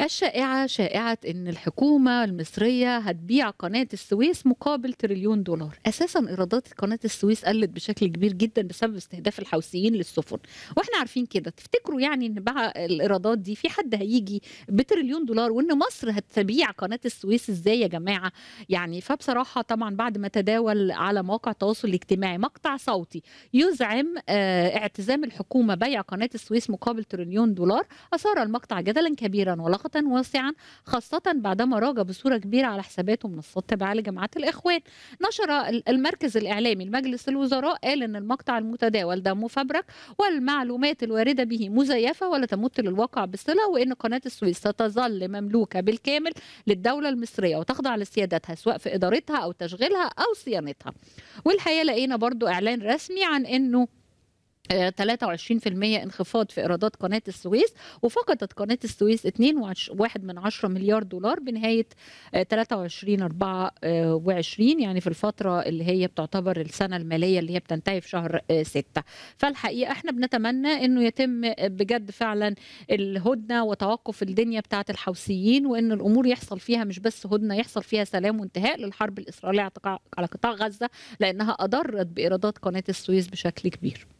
الشائعة شائعة أن الحكومة المصرية هتبيع قناة السويس مقابل تريليون دولار أساسا إيرادات قناة السويس قلت بشكل كبير جدا بسبب استهداف الحوثيين للسفن وإحنا عارفين كده تفتكروا يعني أن بقى الإيرادات دي في حد هيجي بتريليون دولار وأن مصر هتبيع قناة السويس إزاي يا جماعة يعني فبصراحة طبعا بعد ما تداول على مواقع التواصل الاجتماعي مقطع صوتي يزعم آه، اعتزام الحكومة بيع قناة السويس مقابل تريليون دولار أثار المقطع جدلا كبيرا ولقد واسعا خاصة بعدما راجع بصورة كبيرة على حساباته منصات تابعة لجماعات الإخوان نشر المركز الإعلامي لمجلس الوزراء قال أن المقطع المتداول ده مفبرك والمعلومات الواردة به مزيفة ولا تمت للواقع بصلة وأن قناة السويس ستظل مملوكة بالكامل للدولة المصرية وتخضع لسيادتها سواء في إدارتها أو تشغيلها أو صيانتها والحقيقة لقينا برضو إعلان رسمي عن أنه 23% انخفاض في ايرادات قناه السويس وفقدت قناه السويس 2.1 من 10 مليار دولار بنهايه 23 آه، 24 آه، يعني في الفتره اللي هي بتعتبر السنه الماليه اللي هي بتنتهي في شهر 6 آه، فالحقيقه احنا بنتمنى انه يتم بجد فعلا الهدنه وتوقف الدنيا بتاعه الحوثيين وان الامور يحصل فيها مش بس هدنه يحصل فيها سلام وانتهاء للحرب الاسرائيليه على قطاع غزه لانها اضرت بايرادات قناه السويس بشكل كبير